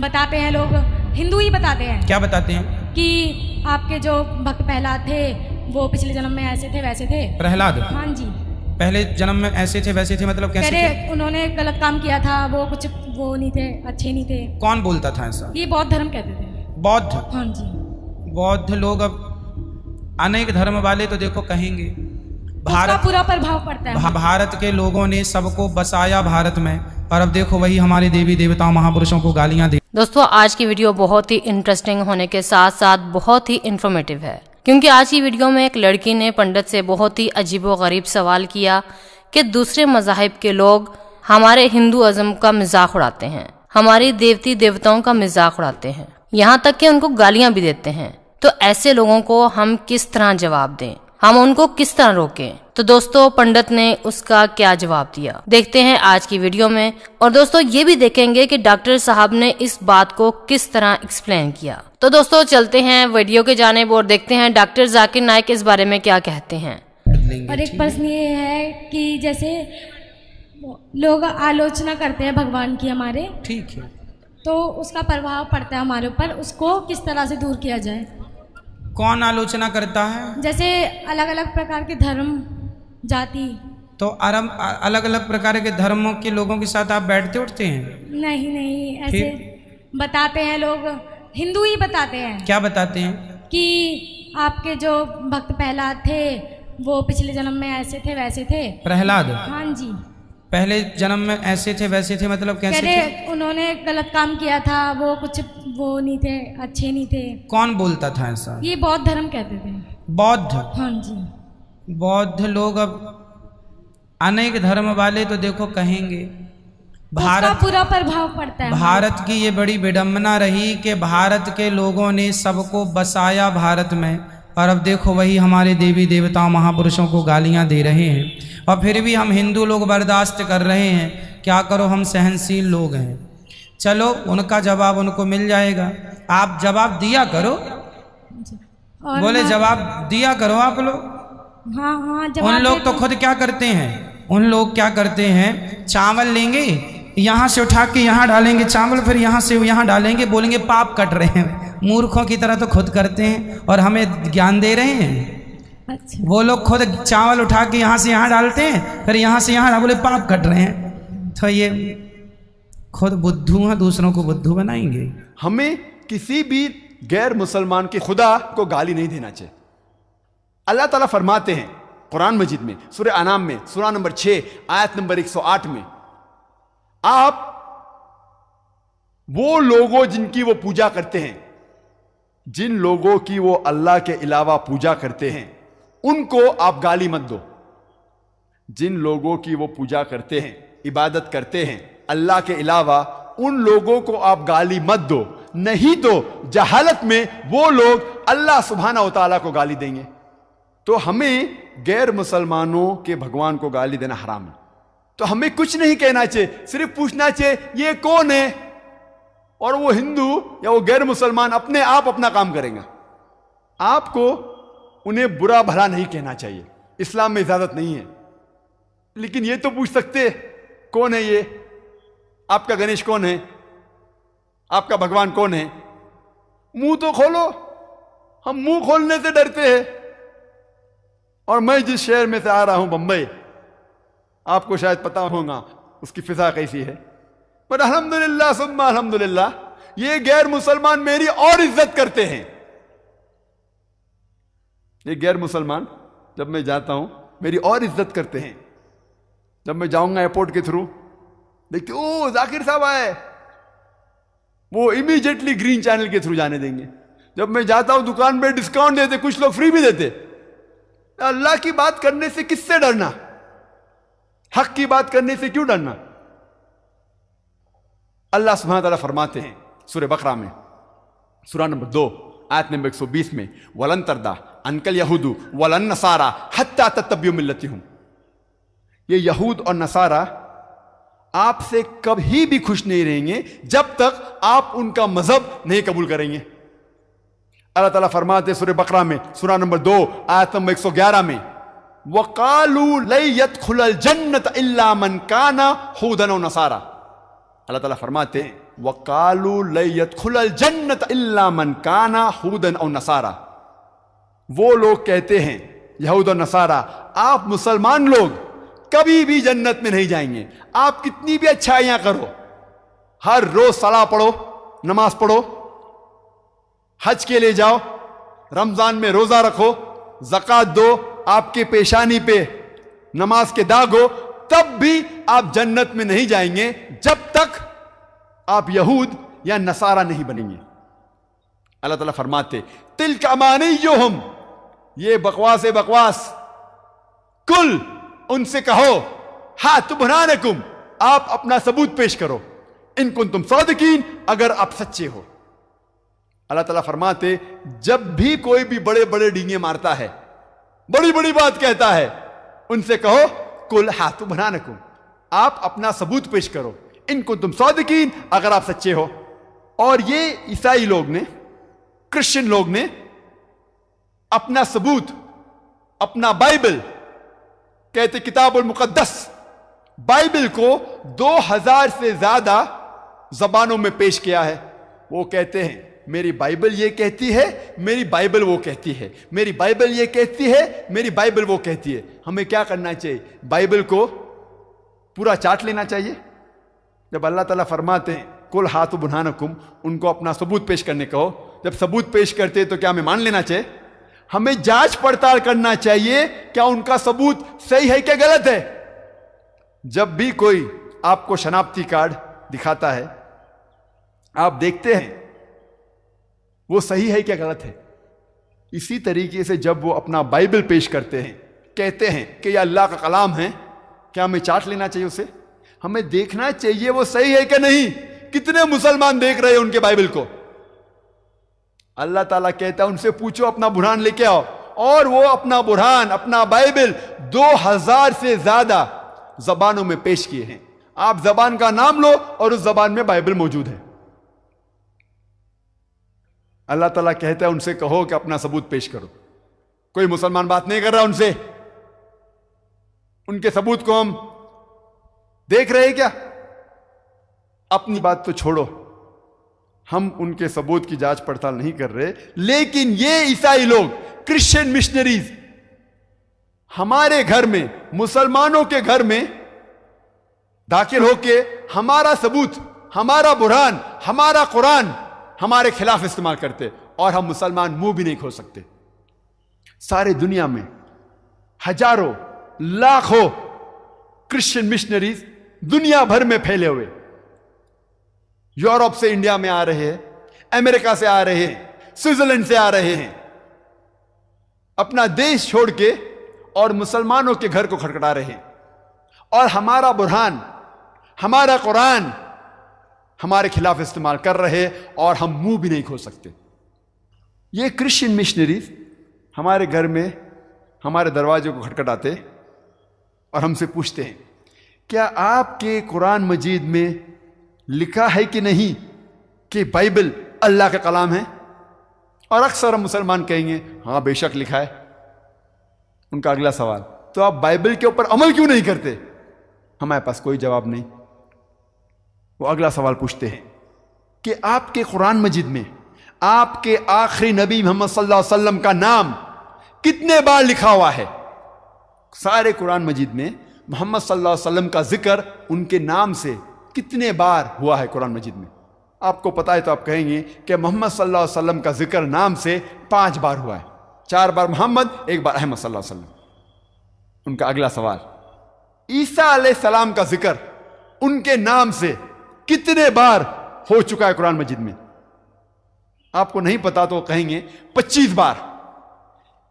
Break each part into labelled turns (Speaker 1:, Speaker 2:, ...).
Speaker 1: बताते हैं लोग हिंदू ही बताते हैं
Speaker 2: क्या बताते हैं
Speaker 1: कि आपके जो भक्त प्रहलाद थे वो पिछले जन्म में ऐसे थे वैसे थे प्रहलाद हाँ जी
Speaker 2: पहले जन्म में ऐसे थे वैसे थे मतलब कैसे थे?
Speaker 1: उन्होंने गलत काम किया था वो कुछ वो नहीं थे अच्छे नहीं थे
Speaker 2: कौन बोलता था ऐसा
Speaker 1: ये बौद्ध धर्म कहते
Speaker 2: थे बौद्ध हाँ जी बौद्ध लोग अब अनेक धर्म वाले तो देखो कहेंगे भारत पूरा
Speaker 1: प्रभाव पड़ता है
Speaker 2: भारत के लोगों ने सबको बसाया भारत में और अब देखो वही हमारे देवी देवताओं महापुरुषों को गालियां दे
Speaker 3: दोस्तों आज की वीडियो बहुत ही इंटरेस्टिंग होने के साथ साथ बहुत ही इंफॉर्मेटिव है क्योंकि आज की वीडियो में एक लड़की ने पंडित से बहुत ही अजीबोगरीब सवाल किया कि दूसरे मजाहब के लोग हमारे हिंदू अज़म का मजाक उड़ाते हैं हमारी देवती देवताओं का मजाक उड़ाते हैं यहाँ तक कि उनको गालियां भी देते हैं तो ऐसे लोगों को हम किस तरह जवाब दें हम उनको किस तरह रोकें तो दोस्तों पंडित ने उसका क्या जवाब दिया देखते हैं आज की वीडियो में और दोस्तों ये भी देखेंगे कि डॉक्टर साहब ने इस बात को किस तरह एक्सप्लेन किया तो दोस्तों चलते हैं वीडियो के जानेब और देखते हैं डॉक्टर जाकिर नायक इस बारे में क्या कहते हैं
Speaker 1: और एक प्रश्न ये है कि जैसे लोग आलोचना करते हैं भगवान की हमारे ठीक है तो उसका प्रभाव पड़ता है हमारे ऊपर उसको किस तरह से दूर किया जाए
Speaker 2: कौन आलोचना करता है
Speaker 1: जैसे अलग अलग प्रकार के धर्म जाति
Speaker 2: तो अरब अलग अलग प्रकार के धर्मों के लोगों के साथ आप बैठते उठते हैं
Speaker 1: नहीं नहीं ऐसे बताते हैं लोग हिंदू ही बताते हैं
Speaker 2: क्या बताते हैं
Speaker 1: कि आपके जो भक्त प्रहलाद थे वो पिछले जन्म में ऐसे थे वैसे थे प्रहलाद हाँ जी
Speaker 2: पहले जन्म में ऐसे थे वैसे थे मतलब कैसे थे?
Speaker 1: उन्होंने गलत काम किया था वो कुछ वो नहीं थे अच्छे नहीं थे
Speaker 2: कौन बोलता था ऐसा
Speaker 1: ये बौद्ध धर्म कहते थे
Speaker 2: बौद्ध हाँ
Speaker 1: जी
Speaker 2: बौद्ध लोग अब अनेक धर्म वाले तो देखो कहेंगे भारत पूरा
Speaker 1: प्रभाव पड़ता है भारत
Speaker 2: की ये बड़ी विडम्बना रही कि भारत के लोगों ने सबको बसाया भारत में और अब देखो वही हमारे देवी देवताओं महापुरुषों को गालियां दे रहे हैं और फिर भी हम हिंदू लोग बर्दाश्त कर रहे हैं क्या करो हम सहनशील लोग हैं चलो उनका जवाब उनको मिल जाएगा आप जवाब दिया करो बोले जवाब दिया करो आप लोग
Speaker 1: हाँ हाँ उन लोग तो
Speaker 2: खुद क्या करते हैं उन लोग क्या करते हैं चावल लेंगे यहाँ से उठा के यहाँ डालेंगे चावल फिर यहाँ से यहाँ डालेंगे बोलेंगे पाप कट रहे हैं मूर्खों की तरह तो खुद करते हैं और हमें ज्ञान दे रहे हैं अच्छा। वो लोग खुद चावल उठा के यहाँ से यहाँ डालते हैं फिर यहाँ से यहाँ बोले पाप कट रहे हैं तो ये खुद बुद्धू हैं दूसरों को बुद्धू
Speaker 4: बनाएंगे हमें किसी भी गैर मुसलमान के खुदा को गाली नहीं देना चाहिए अल्लाह ताला फरमाते हैं कुरान मजिद में सुर अनाम में सुरा नंबर छः आयत नंबर 108 में आप वो लोगों जिनकी वो पूजा करते हैं जिन लोगों की वो अल्लाह के अलावा पूजा करते हैं उनको आप गाली मत दो जिन लोगों की वो पूजा करते हैं इबादत करते हैं अल्लाह के अलावा उन लोगों को आप गाली मत दो नहीं तो जहालत में वो लोग अल्लाह सुबहाना तला को गाली देंगे तो हमें गैर मुसलमानों के भगवान को गाली देना हराम है तो हमें कुछ नहीं कहना चाहिए सिर्फ पूछना चाहिए ये कौन है और वो हिंदू या वो गैर मुसलमान अपने आप अपना काम करेगा आपको उन्हें बुरा भला नहीं कहना चाहिए इस्लाम में इजाजत नहीं है लेकिन ये तो पूछ सकते कौन है ये आपका गणेश कौन है आपका भगवान कौन है मुंह तो खोलो हम मुंह खोलने से डरते हैं और मैं जिस शहर में से आ रहा हूं बंबई आपको शायद पता होगा उसकी फिजा कैसी है पर अलहमदुल्ला सुम्मा अलहमदुल्ला ये गैर मुसलमान मेरी और इज्जत करते हैं ये गैर मुसलमान जब मैं जाता हूं मेरी और इज्जत करते हैं जब मैं जाऊंगा एयरपोर्ट के थ्रू देखते ओ जाकिर साहब आए वो इमीजिएटली ग्रीन चैनल के थ्रू जाने देंगे जब मैं जाता हूं दुकान पे डिस्काउंट देते कुछ लोग फ्री भी देते अल्लाह की बात करने से किससे डरना हक की बात करने से क्यों डरना अल्लाह सुबह तला फरमाते हैं सूर्य बकरा में सूरा नंबर दो आयत नंबर एक सौ बीस में वलन तरदा अनकल यहूदू वलन नसारा हत्या तब्यू मिलती हूं ये यहूद और नसारा आपसे कभी भी खुश नहीं रहेंगे जब तक आप उनका मजहब नहीं कबूल करेंगे अल्लाह ताला फरमाते सुर बकरा में सुरा नंबर दो आयत नंबर एक सौ ग्यारह में वकालू लयत खुलल जन्नत मन काना हुदन नसारा अल्लाह ताला फरमाते वकालू लयत खुलल जन्नत मन काना हुदन और नसारा वो लोग कहते हैं यहूद और नसारा आप मुसलमान लोग कभी भी जन्नत में नहीं जाएंगे आप कितनी भी अच्छाइयां करो हर रोज सलाह पढ़ो नमाज पढ़ो हज के लिए जाओ रमजान में रोजा रखो जक़ात दो आपके पेशानी पे नमाज के दाग हो तब भी आप जन्नत में नहीं जाएंगे जब तक आप यहूद या नसारा नहीं बनेंगे अल्लाह ताला फरमाते तिल का मानी जो हम ये बकवास बकवास कुल उनसे कहो हा तुम्हारा कुम आप अपना सबूत पेश करो इनकुन तुम सौदकीन अगर आप सच्चे हो अल्लाह तला फरमाते जब भी कोई भी बड़े बड़े डींगे मारता है बड़ी बड़ी बात कहता है उनसे कहो कुल हाथ बना नकुम आप अपना सबूत पेश करो इनको तुम सौदकीन अगर आप सच्चे हो और ये ईसाई लोग ने क्रिश्चियन लोग ने अपना सबूत अपना बाइबल कहते किताब बाइबल को 2000 से ज्यादा जबानों में पेश किया है वो कहते हैं मेरी बाइबल ये कहती है मेरी बाइबल वो कहती है मेरी बाइबल ये कहती है मेरी बाइबल वो कहती है हमें क्या करना चाहिए बाइबल को पूरा चाट लेना चाहिए जब अल्लाह ताला फरमाते हैं कुल हाथ बुनहानकुम उनको अपना सबूत पेश करने कहो जब सबूत पेश करते तो क्या हमें मान लेना चाहिए हमें जांच पड़ताल करना चाहिए क्या उनका सबूत सही है क्या गलत है जब भी कोई आपको शनाप्ती कार्ड दिखाता है आप देखते हैं वो सही है क्या गलत है इसी तरीके से जब वो अपना बाइबल पेश करते हैं कहते हैं कि यह अल्लाह का कलाम है क्या हमें चाट लेना चाहिए उसे हमें देखना चाहिए वो सही है क्या नहीं कितने मुसलमान देख रहे हैं उनके बाइबल को अल्लाह ताला कहता है उनसे पूछो अपना बुरहान लेके आओ और वो अपना बुरहान अपना बाइबल 2000 से ज्यादा जबानों में पेश किए हैं आप जबान का नाम लो और उस जबान में बाइबल मौजूद है अल्लाह ताला कहता है उनसे कहो कि अपना सबूत पेश करो कोई मुसलमान बात नहीं कर रहा उनसे उनके सबूत को हम देख रहे हैं क्या अपनी बात तो छोड़ो हम उनके सबूत की जांच पड़ताल नहीं कर रहे लेकिन ये ईसाई लोग क्रिश्चियन मिशनरीज हमारे घर में मुसलमानों के घर में दाखिल होके हमारा सबूत हमारा बुरहान हमारा कुरान हमारे खिलाफ इस्तेमाल करते और हम मुसलमान मुंह भी नहीं खोल सकते सारे दुनिया में हजारों लाखों क्रिश्चियन मिशनरीज दुनिया भर में फैले हुए यूरोप से इंडिया में आ रहे हैं अमेरिका से आ रहे हैं स्विट्जरलैंड से आ रहे हैं अपना देश छोड़ के और मुसलमानों के घर को खटखटा रहे हैं और हमारा बुरहान हमारा कुरान हमारे खिलाफ इस्तेमाल कर रहे और हम मुंह भी नहीं खोल सकते ये क्रिश्चियन मिशनरीज हमारे घर में हमारे दरवाजे को खटखटाते और हमसे पूछते हैं क्या आपके कुरान मजीद में लिखा है कि नहीं कि बाइबल अल्लाह का कलाम है और अक्सर हम मुसलमान कहेंगे हाँ बेशक लिखा है उनका अगला सवाल तो आप बाइबल के ऊपर अमल क्यों नहीं करते हमारे पास कोई जवाब नहीं वो अगला सवाल पूछते हैं कि आपके कुरान मजिद में आपके आखिरी नबी मोहम्मद सल्लल्लाहु अलैहि वसल्लम का नाम कितने बार लिखा हुआ है सारे कुरान मजिद में मोहम्मद सल्लल्लाहु अलैहि वसल्लम का जिक्र उनके नाम से कितने बार हुआ है कुरान मजिद में आपको पता है तो आप कहेंगे कि मोहम्मद सल्लल्लाहु अलैहि वसल्लम का जिक्र नाम से पांच बार हुआ है चार बार मोहम्मद एक बार अहमद सल्लल्लाहु अलैहि वसल्लम उनका अगला सवाल ईसा सलाम का जिक्र उनके नाम से कितने बार हो चुका है कुरान मजिद में आपको नहीं पता तो कहेंगे पच्चीस बार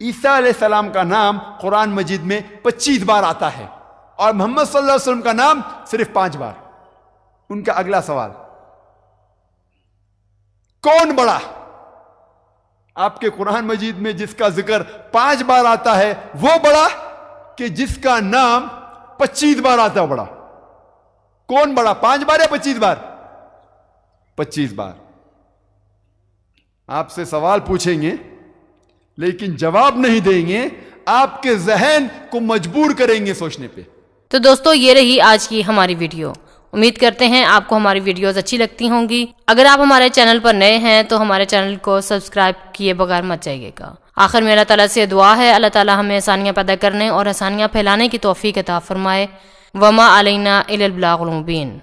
Speaker 4: ईसा सलाम का नाम कुरान मजिद में पच्चीस बार आता है और मोहम्मद सल्लल्लाहु अलैहि वसल्लम का नाम सिर्फ पांच बार उनका अगला सवाल कौन बड़ा आपके कुरान मजीद में जिसका जिक्र पांच बार आता है वो बड़ा कि जिसका नाम पच्चीस बार आता बड़ा कौन बड़ा पांच बार या पच्चीस बार पच्चीस बार आपसे सवाल पूछेंगे लेकिन जवाब नहीं देंगे आपके जहन को मजबूर करेंगे सोचने पे तो दोस्तों ये रही
Speaker 3: आज की हमारी वीडियो उम्मीद करते हैं आपको हमारी वीडियोस अच्छी लगती होंगी अगर आप हमारे चैनल पर नए हैं तो हमारे चैनल को सब्सक्राइब किए बगैर मत जाइएगा आखिर में अल्लाह ताला से दुआ है अल्लाह ताला हमें आसानियाँ पैदा करने और आसानियाँ फैलाने की तोफ़ी तहत फरमाए वमा अलना इलबलाबीन